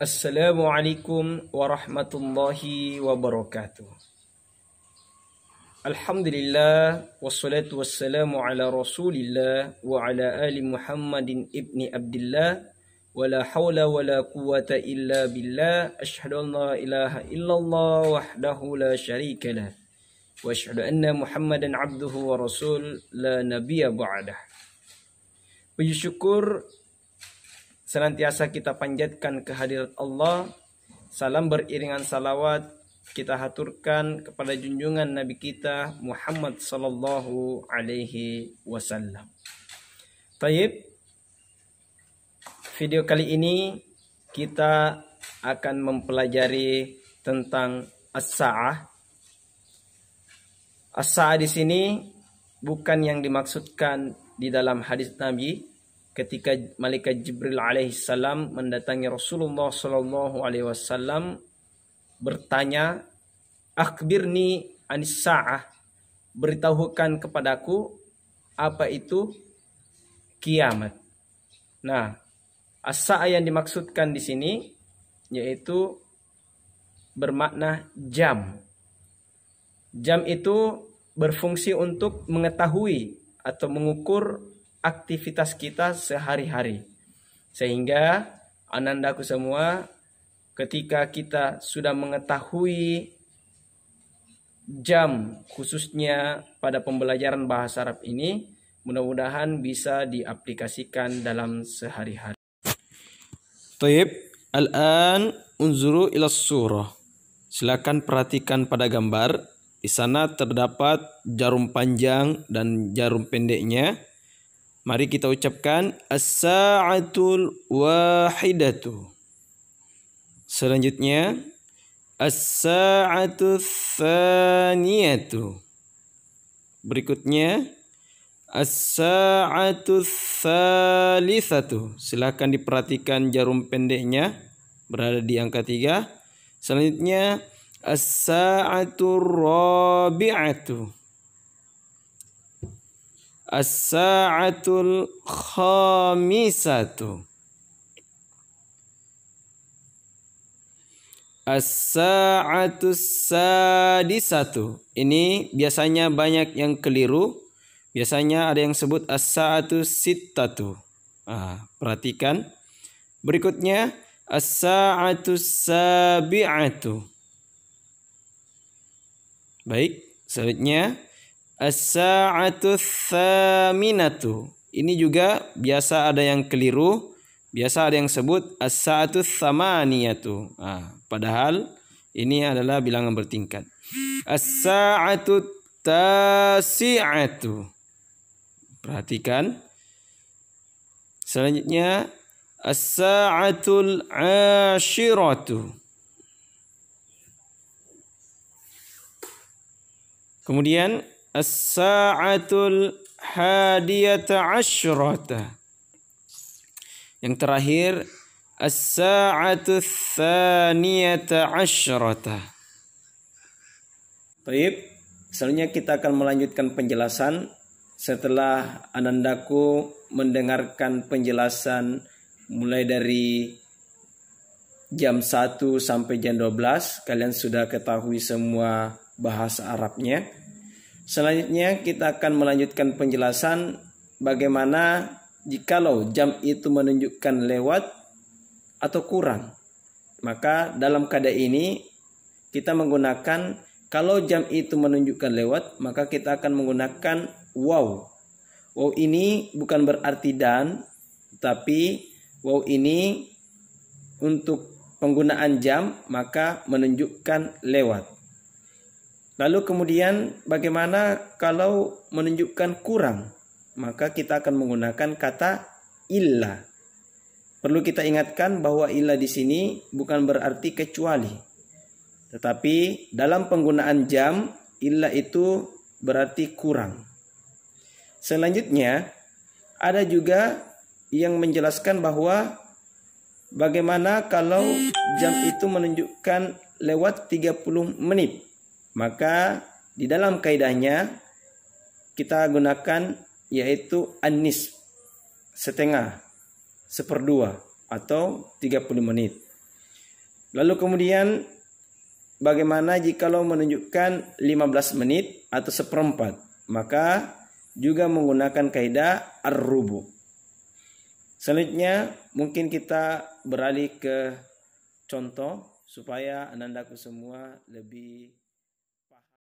Assalamualaikum warahmatullahi wabarakatuh. Alhamdulillah wassalatu wassalamu ala Rasulillah wa ala ali Muhammadin ibni Abdullah wa la haula wa la quwata illa billah asyhadu an la ilaha illallah wahdahu la syarika lah wa asyhadu anna Muhammadan abduhu wa rasul la nabiyya ba'dah. Puji syukur Senantiasa kita panjatkan kehadirat Allah. Salam beriringan salawat kita haturkan kepada junjungan Nabi kita Muhammad sallallahu alaihi wasallam. Taib, video kali ini kita akan mempelajari tentang as-sa'ah. As-sa'ah di sini bukan yang dimaksudkan di dalam hadis Nabi ketika malaikat Jibril alaihissalam mendatangi Rasulullah sallallahu alaihi wasallam bertanya akhbirni anis sa'ah beritahukan kepadaku apa itu kiamat. Nah, asa yang dimaksudkan di sini yaitu bermakna jam. Jam itu berfungsi untuk mengetahui atau mengukur aktivitas kita sehari-hari. Sehingga anandaku semua ketika kita sudah mengetahui jam khususnya pada pembelajaran bahasa Arab ini mudah-mudahan bisa diaplikasikan dalam sehari-hari. Taib, al-an unzuru ila surah. Silakan perhatikan pada gambar. Di sana terdapat jarum panjang dan jarum pendeknya. Mari kita ucapkan as-sa'atul wahidatu. Selanjutnya as saatul thaniyatu. Berikutnya as saatul thalithatu. Silakan diperhatikan jarum pendeknya berada di angka tiga. Selanjutnya as saatul rabi'atu as-sa'atul khamisatu As-sa'atus sadisatu. Ini biasanya banyak yang keliru. Biasanya ada yang sebut as-sa'atus sittatu. Ah, perhatikan. Berikutnya as-sa'atus sabi'atu. Baik, selanjutnya As-sa'atu thaminatu. Ini juga biasa ada yang keliru. Biasa ada yang sebut as-sa'atu thamaniyatu. Ah, padahal ini adalah bilangan bertingkat. As-sa'atu tasi'atu. Perhatikan. Selanjutnya as-sa'atul ashiratu. Kemudian as-sa'atul hadiyata asyrata. Yang terakhir as saatul thaniyata asyrata. Baik, selanjutnya kita akan melanjutkan penjelasan setelah Anandaku mendengarkan penjelasan mulai dari jam 1 sampai jam 12 kalian sudah ketahui semua bahasa Arabnya. Selanjutnya kita akan melanjutkan penjelasan bagaimana jikalau jam itu menunjukkan lewat atau kurang. Maka dalam keadaan ini kita menggunakan kalau jam itu menunjukkan lewat maka kita akan menggunakan wow. Wow ini bukan berarti dan tapi wow ini untuk penggunaan jam maka menunjukkan lewat. Lalu kemudian bagaimana kalau menunjukkan kurang? Maka kita akan menggunakan kata illa. Perlu kita ingatkan bahwa illa di sini bukan berarti kecuali. Tetapi dalam penggunaan jam, illa itu berarti kurang. Selanjutnya, ada juga yang menjelaskan bahwa bagaimana kalau jam itu menunjukkan lewat 30 menit maka di dalam kaidahnya kita gunakan yaitu anis setengah, seperdua atau 30 menit. Lalu kemudian bagaimana jika lo menunjukkan 15 menit atau seperempat? Maka juga menggunakan kaidah ar-rubu. Selanjutnya mungkin kita beralih ke contoh supaya anandaku semua lebih